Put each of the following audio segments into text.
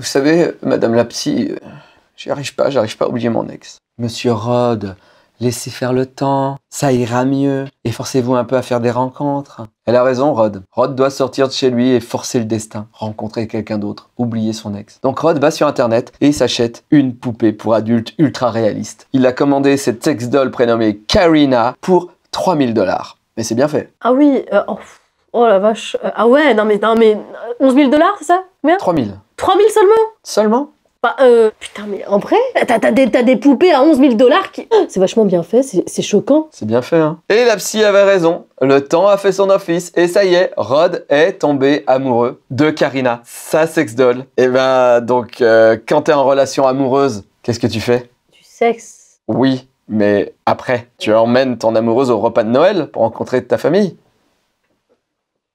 Vous savez, madame la psy, euh, j'y arrive pas, j'arrive pas à oublier mon ex. Monsieur Rod, laissez faire le temps, ça ira mieux, et forcez-vous un peu à faire des rencontres. Elle a raison, Rod. Rod doit sortir de chez lui et forcer le destin, rencontrer quelqu'un d'autre, oublier son ex. Donc Rod va sur internet et il s'achète une poupée pour adulte ultra réaliste. Il a commandé cette sex doll prénommée Karina pour 3000 dollars. Mais c'est bien fait. Ah oui, euh, oh, oh, la vache. Euh, ah ouais, non mais, non mais 11 000 dollars, c'est ça Combien 3000. 3000 seulement Seulement bah, euh, putain, mais en vrai, t'as des, poupées à 11 000 dollars qui. Oh, c'est vachement bien fait, c'est choquant. C'est bien fait, hein. Et la psy avait raison. Le temps a fait son office. Et ça y est, Rod est tombé amoureux de Karina, sa sex doll. Et eh ben, donc, euh, quand t'es en relation amoureuse, qu'est-ce que tu fais Du sexe. Oui, mais après, tu emmènes ton amoureuse au repas de Noël pour rencontrer ta famille.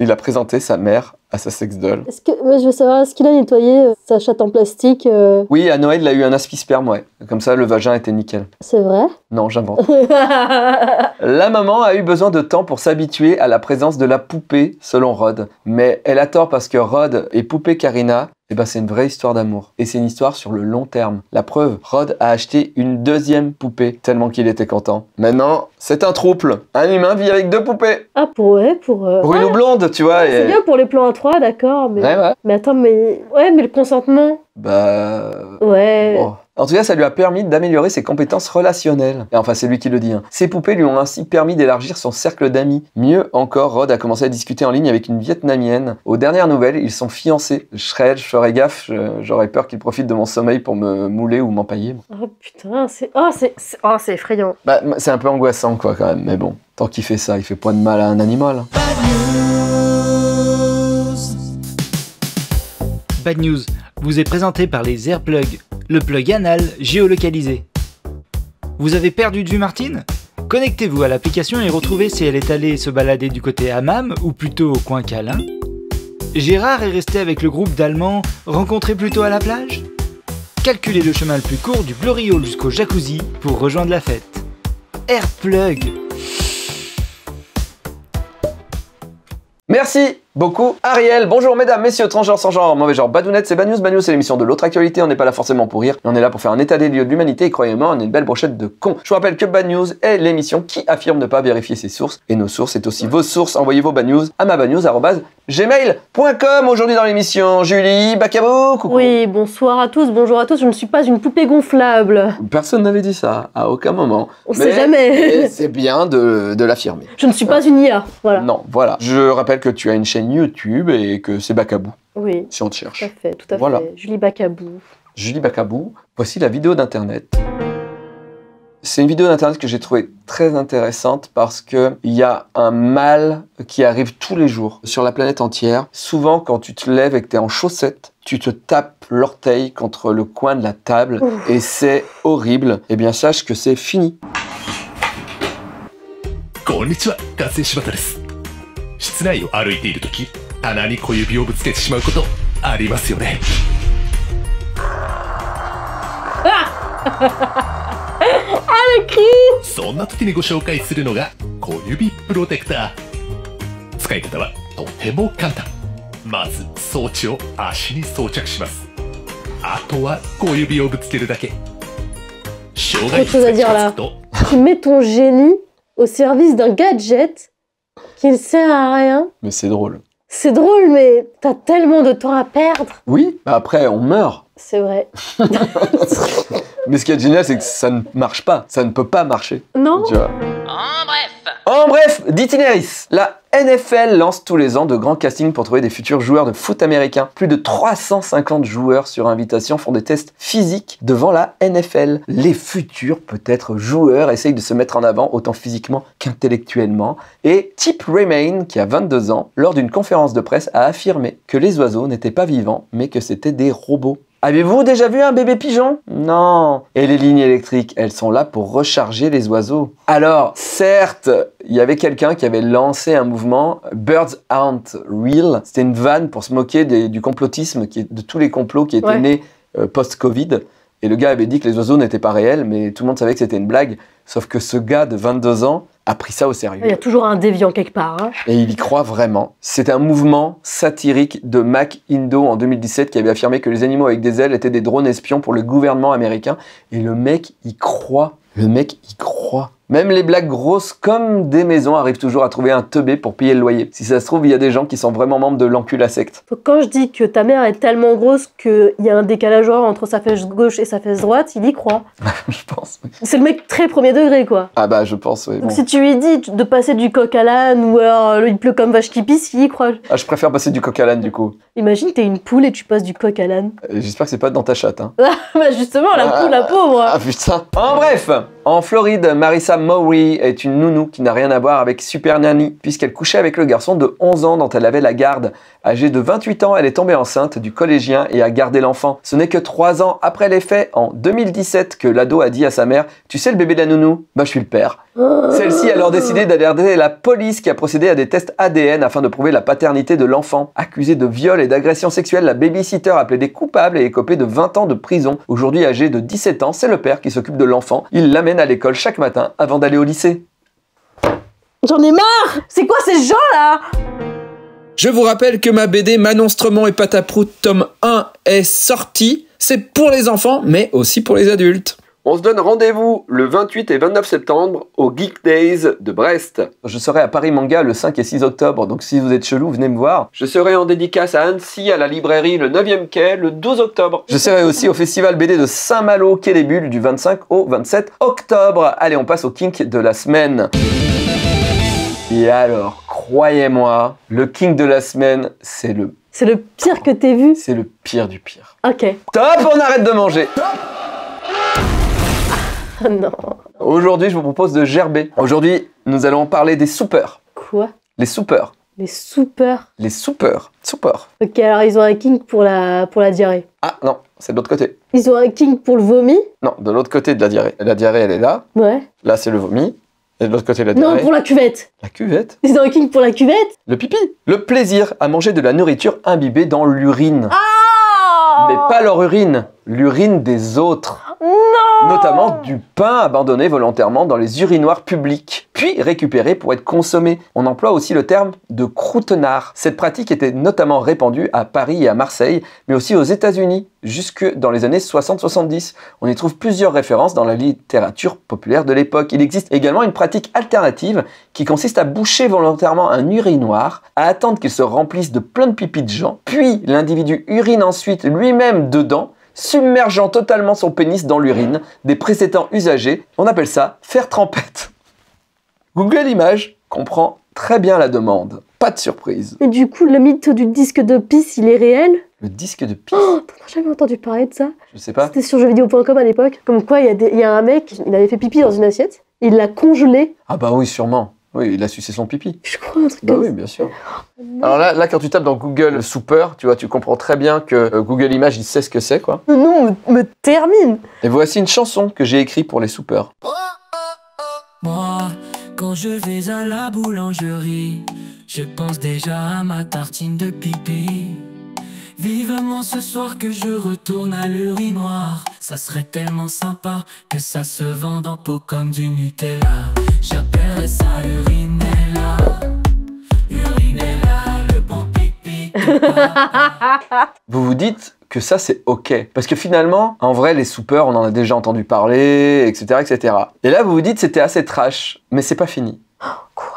Il a présenté sa mère à sa sex doll. Est-ce que, je veux savoir, est-ce qu'il a nettoyé euh, sa chatte en plastique euh Oui, à Noël, il a eu un aspisperme ouais. Comme ça, le vagin était nickel. C'est vrai Non, j'invente. la maman a eu besoin de temps pour s'habituer à la présence de la poupée, selon Rod. Mais elle a tort parce que Rod et poupée Karina eh ben, c'est une vraie histoire d'amour. Et c'est une histoire sur le long terme. La preuve, Rod a acheté une deuxième poupée, tellement qu'il était content. Maintenant, c'est un trouble. Un humain vit avec deux poupées. Ah, pour, pour... Euh, ah. blonde, tu vois. Ah, c'est bien pour les plans d'accord, mais... mais attends, mais... Ouais, mais le consentement Bah... Ouais... En tout cas, ça lui a permis d'améliorer ses compétences relationnelles. Et enfin, c'est lui qui le dit. Hein. Ses poupées lui ont ainsi permis d'élargir son cercle d'amis. Mieux encore, Rod a commencé à discuter en ligne avec une vietnamienne. Aux dernières nouvelles, ils sont fiancés. Je serais, gaffe, j'aurais peur qu'il profite de mon sommeil pour me mouler ou m'empailler. Oh putain, c'est... Oh, c'est... Oh, c'est effrayant. Bah, c'est un peu angoissant, quoi, quand même. Mais bon, tant qu'il fait ça, il fait point de mal à un animal. Hein. News vous est présenté par les Airplugs, le plug anal géolocalisé. Vous avez perdu de vue Martine Connectez-vous à l'application et retrouvez si elle est allée se balader du côté hammam ou plutôt au coin câlin. Gérard est resté avec le groupe d'Allemands Rencontré plutôt à la plage Calculez le chemin le plus court du rio jusqu'au jacuzzi pour rejoindre la fête. Airplug Merci beaucoup Ariel. Bonjour mesdames, messieurs, transgenres, sans genre, mauvais genre, badounette, c'est Bad News. Bad News, c'est l'émission de l'autre actualité. On n'est pas là forcément pour rire, on est là pour faire un état des lieux de l'humanité et croyez-moi, on est une belle brochette de cons. Je vous rappelle que Bad News est l'émission qui affirme ne pas vérifier ses sources et nos sources, c'est aussi vos sources. Envoyez vos Bad News à gmail.com Aujourd'hui dans l'émission, Julie Bacabo, coucou. Oui, bonsoir à tous, bonjour à tous. Je ne suis pas une poupée gonflable. Personne n'avait dit ça, à aucun moment. On sait jamais. c'est bien de, de l'affirmer. Je ne suis pas une IA, voilà. Non, voilà. Je rappelle que tu as une chaîne YouTube et que c'est Bacabou. Oui. Si on te cherche. Tout à fait, à Julie Bacabou. Julie Bacabou. Voici la vidéo d'Internet. C'est une vidéo d'Internet que j'ai trouvée très intéressante parce qu'il y a un mal qui arrive tous les jours sur la planète entière. Souvent, quand tu te lèves et que tu es en chaussettes, tu te tapes l'orteil contre le coin de la table et c'est horrible. Eh bien, sache que c'est fini. 室内を歩いている時棚に小指をぶつけてしまうことありますよねそんな時にご紹介するのが小指プロテクター使い方はとても簡単まず装置を足に装着しますあとは小指をぶつけるだけ障害物が近づくと Tu mets ton génie au service d'un gadget Il sert à rien. Mais c'est drôle. C'est drôle, mais t'as tellement de temps à perdre. Oui, bah après, on meurt. C'est vrai. mais ce qui est génial, c'est que ça ne marche pas. Ça ne peut pas marcher. Non. Tu vois. En bref. En bref, d'itinéris. La NFL lance tous les ans de grands castings pour trouver des futurs joueurs de foot américain. Plus de 350 joueurs sur invitation font des tests physiques devant la NFL. Les futurs, peut-être, joueurs essayent de se mettre en avant autant physiquement qu'intellectuellement. Et Tip Remain, qui a 22 ans, lors d'une conférence de presse, a affirmé que les oiseaux n'étaient pas vivants, mais que c'était des robots. Avez-vous déjà vu un bébé pigeon Non. Et les lignes électriques, elles sont là pour recharger les oiseaux. Alors, certes, il y avait quelqu'un qui avait lancé un mouvement Birds Aren't Real. C'était une vanne pour se moquer du complotisme, de tous les complots qui étaient nés euh, post-Covid. Et le gars avait dit que les oiseaux n'étaient pas réels, mais tout le monde savait que c'était une blague. Sauf que ce gars de 22 ans, a pris ça au sérieux. Il y a toujours un déviant quelque part. Hein. Et il y croit vraiment. C'est un mouvement satirique de Mac Indo en 2017 qui avait affirmé que les animaux avec des ailes étaient des drones espions pour le gouvernement américain. Et le mec y croit. Le mec y croit. Même les blagues grosses comme des maisons arrivent toujours à trouver un teubé pour payer le loyer. Si ça se trouve, il y a des gens qui sont vraiment membres de l'encul à secte. Quand je dis que ta mère est tellement grosse qu'il y a un décalage entre sa fesse gauche et sa fesse droite, il y croit. je pense, C'est le mec très premier degré, quoi. Ah bah, je pense, oui. Donc si tu lui dis de passer du coq à l'âne ou alors euh, il pleut comme vache qui pisse, il y croit. Ah, je préfère passer du coq à l'âne, du coup. Imagine, t'es une poule et tu passes du coq à l'âne. Euh, j'espère que c'est pas dans ta chatte, hein. bah justement, la ah, poule, la pauvre. Ah putain. En bref en Floride, Marissa Mowry est une nounou qui n'a rien à voir avec Super Nanny, puisqu'elle couchait avec le garçon de 11 ans dont elle avait la garde. Âgée de 28 ans, elle est tombée enceinte du collégien et a gardé l'enfant. Ce n'est que 3 ans après les faits, en 2017, que l'ado a dit à sa mère « Tu sais le bébé de la nounou Bah je suis le père ». Celle-ci a alors décidé d'alerter la police qui a procédé à des tests ADN afin de prouver la paternité de l'enfant. Accusée de viol et d'agression sexuelle, la babysitter a plaidé coupable et est copée de 20 ans de prison. Aujourd'hui âgée de 17 ans, c'est le père qui s'occupe de l'enfant. Il l'amène à l'école chaque matin avant d'aller au lycée. J'en ai marre C'est quoi ces gens là Je vous rappelle que ma BD Manonstrement et Pataprout tome 1 est sortie. C'est pour les enfants, mais aussi pour les adultes. On se donne rendez-vous le 28 et 29 septembre au Geek Days de Brest. Je serai à Paris Manga le 5 et 6 octobre, donc si vous êtes chelou, venez me voir. Je serai en dédicace à Annecy à la librairie le 9e quai le 12 octobre. Je serai aussi au festival BD de Saint-Malo quai des Bulles du 25 au 27 octobre. Allez, on passe au kink de la semaine. Et alors, croyez-moi, le kink de la semaine, c'est le... C'est le pire que t'aies vu C'est le pire du pire. Ok. Top, on arrête de manger Top non. Aujourd'hui, je vous propose de gerber. Aujourd'hui, nous allons parler des soupeurs. Quoi Les soupeurs. Les soupeurs. Les soupeurs. Soupeurs. Ok, alors ils ont un king pour la, pour la diarrhée. Ah non, c'est de l'autre côté. Ils ont un king pour le vomi Non, de l'autre côté de la diarrhée. La diarrhée, elle est là. Ouais. Là, c'est le vomi. Et de l'autre côté, la diarrhée. Non, pour la cuvette. La cuvette Ils ont un king pour la cuvette Le pipi. Le plaisir à manger de la nourriture imbibée dans l'urine. Ah Mais pas leur urine l'urine des autres. Notamment du pain abandonné volontairement dans les urinoirs publics, puis récupéré pour être consommé. On emploie aussi le terme de croutenard. Cette pratique était notamment répandue à Paris et à Marseille, mais aussi aux États-Unis, jusque dans les années 60-70. On y trouve plusieurs références dans la littérature populaire de l'époque. Il existe également une pratique alternative qui consiste à boucher volontairement un urinoir, à attendre qu'il se remplisse de plein de pipi de gens, puis l'individu urine ensuite lui-même dedans submergeant totalement son pénis dans l'urine, des précédents usagés. On appelle ça faire trempette. Google Images comprend très bien la demande. Pas de surprise. Et du coup, le mythe du disque de pisse, il est réel Le disque de oh, pisse oh, T'en jamais entendu parler de ça Je sais pas. C'était sur jeuxvideo.com à l'époque. Comme quoi, il y, a un mec, il avait fait pipi dans une assiette, il l'a congelé. Ah bah oui, sûrement. Oui, il a sucé son pipi. Je crois bah oui, bien sûr. Oh, Alors là, là, quand tu tapes dans Google Super, tu vois, tu comprends très bien que euh, Google Images, il sait ce que c'est, quoi. Non, me, termine. Et voici une chanson que j'ai écrite pour les soupeurs. Oh, oh, Moi, quand je vais à la boulangerie, je pense déjà à ma tartine de pipi. Vivement ce soir que je retourne à l'urinoir. Ça serait tellement sympa que ça se vende en pot comme du Nutella ça Urinella. le bon pipi vous vous dites que ça c'est ok. Parce que finalement, en vrai, les soupeurs, on en a déjà entendu parler, etc. etc. Et là, vous vous dites c'était assez trash, mais c'est pas fini. Oh, quoi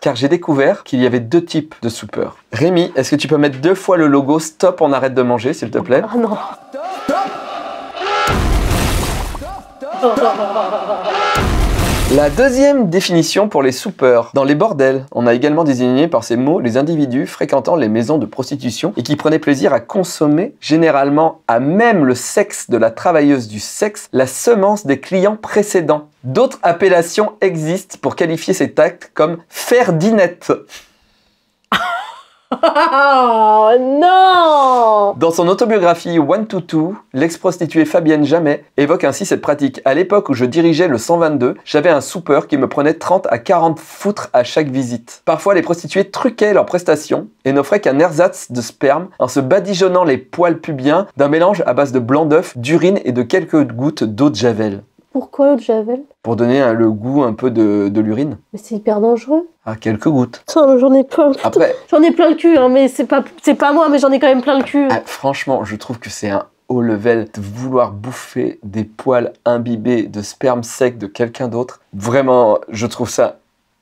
Car j'ai découvert qu'il y avait deux types de soupeurs. Rémi, est-ce que tu peux mettre deux fois le logo Stop, on arrête de manger, s'il te plaît Oh non La deuxième définition pour les soupeurs. Dans les bordels, on a également désigné par ces mots les individus fréquentant les maisons de prostitution et qui prenaient plaisir à consommer, généralement à même le sexe de la travailleuse du sexe, la semence des clients précédents. D'autres appellations existent pour qualifier cet acte comme faire dinette. Oh non Dans son autobiographie One to Two, l'ex-prostituée Fabienne Jamais évoque ainsi cette pratique. À l'époque où je dirigeais le 122, j'avais un soupeur qui me prenait 30 à 40 foutres à chaque visite. Parfois, les prostituées truquaient leurs prestations et n'offraient qu'un ersatz de sperme en se badigeonnant les poils pubiens d'un mélange à base de blanc d'œuf, d'urine et de quelques gouttes d'eau de javel. Pourquoi javel Pour donner euh, le goût un peu de, l'urine. Mais c'est hyper dangereux. Ah, quelques gouttes. J'en ai plein. J'en ai plein le cul, hein, mais c'est pas, c'est pas moi, mais j'en ai quand même plein le cul. Ah, franchement, je trouve que c'est un haut level de vouloir bouffer des poils imbibés de sperme sec de quelqu'un d'autre. Vraiment, je trouve ça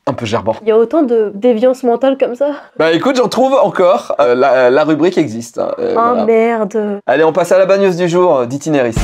un peu gerbant. Il y a autant de déviance mentale comme ça Bah écoute, j'en trouve encore. Euh, la, rubrique existe. oh merde Allez, on passe à la bagneuse du jour d'itineris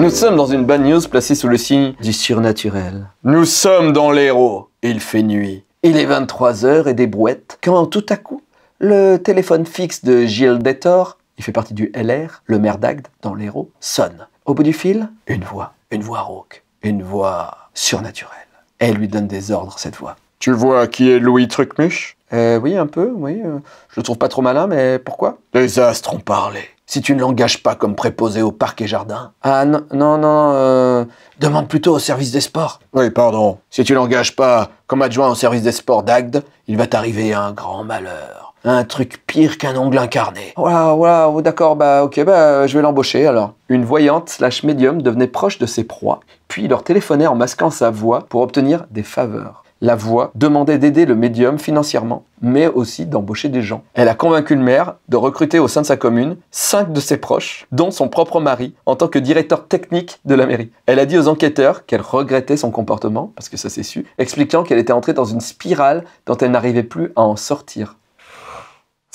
nous sommes dans une bad news placée sous le signe du surnaturel. Nous sommes dans l'héros. Il fait nuit. Il est 23h et des brouettes. Quand tout à coup, le téléphone fixe de Gilles Détor, il fait partie du LR, le maire d'Agde, dans l'héros, sonne. Au bout du fil, une voix. Une voix rauque. Une voix surnaturelle. Elle lui donne des ordres, cette voix. Tu vois qui est Louis Trucmuche euh, Oui, un peu, oui. Euh, je le trouve pas trop malin, mais pourquoi Les astres ont parlé si tu ne l'engages pas comme préposé au parc et jardin. Ah non, non, non, euh, demande plutôt au service des sports. Oui, pardon. Si tu l'engages pas comme adjoint au service des sports d'Agde, il va t'arriver un grand malheur. Un truc pire qu'un ongle incarné. Voilà, voilà, d'accord, bah ok, bah je vais l'embaucher alors. Une voyante slash médium devenait proche de ses proies, puis leur téléphonait en masquant sa voix pour obtenir des faveurs la voix demandait d'aider le médium financièrement, mais aussi d'embaucher des gens. Elle a convaincu le maire de recruter au sein de sa commune cinq de ses proches, dont son propre mari, en tant que directeur technique de la mairie. Elle a dit aux enquêteurs qu'elle regrettait son comportement, parce que ça s'est su, expliquant qu'elle était entrée dans une spirale dont elle n'arrivait plus à en sortir.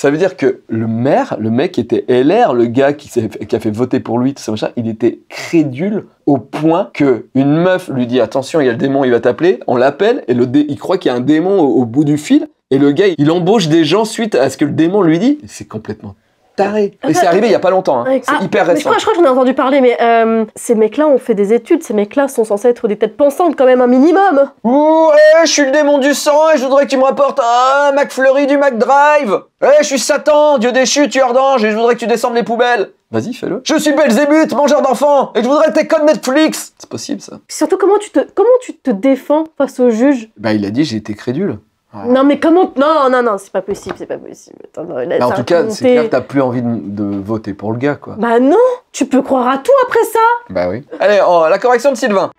Ça veut dire que le maire, le mec qui était LR, le gars qui, a fait voter pour lui, tout ça, machin, il était crédule au point que une meuf lui dit attention, il y a le démon, il va t'appeler. On l'appelle et il croit qu'il y a un démon au bout du fil. Et le gars, il embauche des gens suite à ce que le démon lui dit. C'est complètement ah, c'est ah, arrivé il y a ah. pas longtemps. Hein. C'est hyper récent. Je crois, que j'en ai entendu parler, mais euh, ces mecs-là ont fait des études. Ces mecs-là sont censés être des têtes pensantes quand même un minimum. Ouh, je suis le démon du sang et je voudrais que tu me rapportes un McFlurry du McDrive. Eh, je suis Satan, dieu déchu, tueur d'ange et je voudrais que tu descendes les poubelles. Vas-y, fais-le. Je suis Belzébuth, mangeur d'enfants, et je voudrais tes codes Netflix. C'est possible ça. surtout, comment tu te, comment tu te défends face au juge Bah, il a dit j'ai été crédule. Non, mais comment. Non, non, non, c'est pas possible, c'est pas possible. Attends, bah, en tout cas, c'est clair que t'as plus envie de, voter pour le gars, quoi. Bah non Tu peux croire à tout après ça Bah oui. Allez, oh, la correction de Sylvain.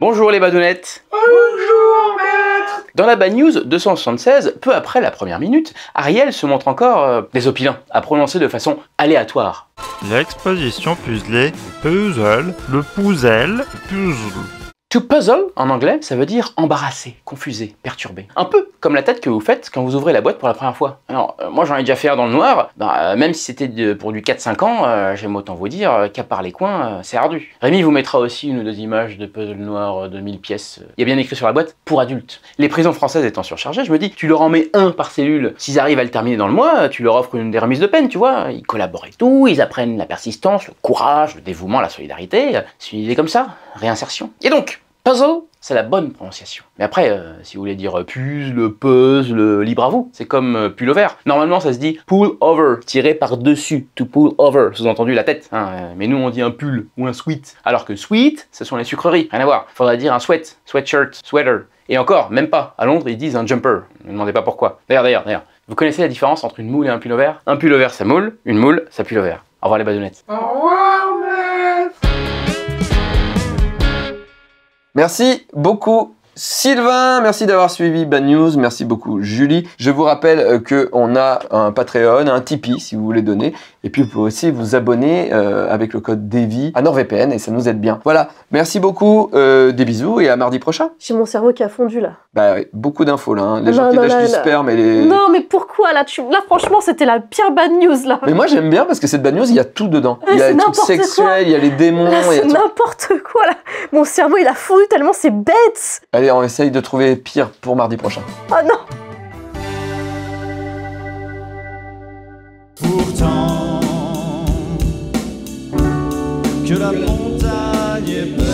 Bonjour les badounettes Bonjour maître Dans la Bad News 276, peu après la première minute, Ariel se montre encore des euh, désopilant, à prononcer de façon aléatoire. L'exposition puzzle, puzzle, le puzzle, puzzle, puzzle, en anglais, ça veut dire embarrasser, confusé, perturbé. Un peu comme la tête que vous faites quand vous ouvrez la boîte pour la première fois. Alors, euh, moi j'en ai déjà fait un dans le noir, bah, euh, même si c'était pour du 4-5 ans, euh, j'aime autant vous dire qu'à part les coins, c'est ardu. Rémi vous mettra aussi une ou deux images de puzzle noir de 1000 pièces. Il y a bien écrit sur la boîte, pour adultes. Les prisons françaises étant surchargées, je me dis, tu leur en mets un par cellule. S'ils arrivent à le terminer dans le mois, tu leur offres une des remises de peine, tu vois. Ils collaborent et tout, ils apprennent la persistance, le courage, le dévouement, la solidarité. C'est une idée comme ça, réinsertion. Et donc, Puzzle, c'est la bonne prononciation. Mais après, euh, si vous voulez dire euh, puzzle, puzzle, libre à vous. C'est comme pullover. Euh, pull over. Normalement, ça se dit pull over, tiré par-dessus, to pull over, sous-entendu la tête. Hein, mais nous, on dit un pull ou un sweat. Alors que sweat, ce sont les sucreries. Rien à voir. Faudrait dire un sweat, sweatshirt, sweater. Et encore, même pas. À Londres, ils disent un jumper. Ne me demandez pas pourquoi. D'ailleurs, d'ailleurs, d'ailleurs. Vous connaissez la différence entre une moule et un pull over Un pull over, ça moule. Une moule, ça pull over. Au revoir les badounettes. Merci beaucoup Sylvain, merci d'avoir suivi Bad News, merci beaucoup Julie. Je vous rappelle euh, que on a un Patreon, un Tipeee si vous voulez donner, et puis vous pouvez aussi vous abonner euh, avec le code DEVI à NordVPN et ça nous aide bien. Voilà, merci beaucoup, euh, des bisous et à mardi prochain. J'ai mon cerveau qui a fondu là. Bah oui, beaucoup d'infos là, hein. les gens qui du sperme et les... Non mais pourquoi là tu... Là franchement c'était la pire bad news là. Mais moi j'aime bien parce que cette bad news il y a tout dedans. Ah, il y a les trucs il y a les démons. C'est n'importe quoi là. Mon cerveau il a fondu tellement c'est bête. Allez on essaye de trouver pire pour mardi prochain. Oh non que la montagne est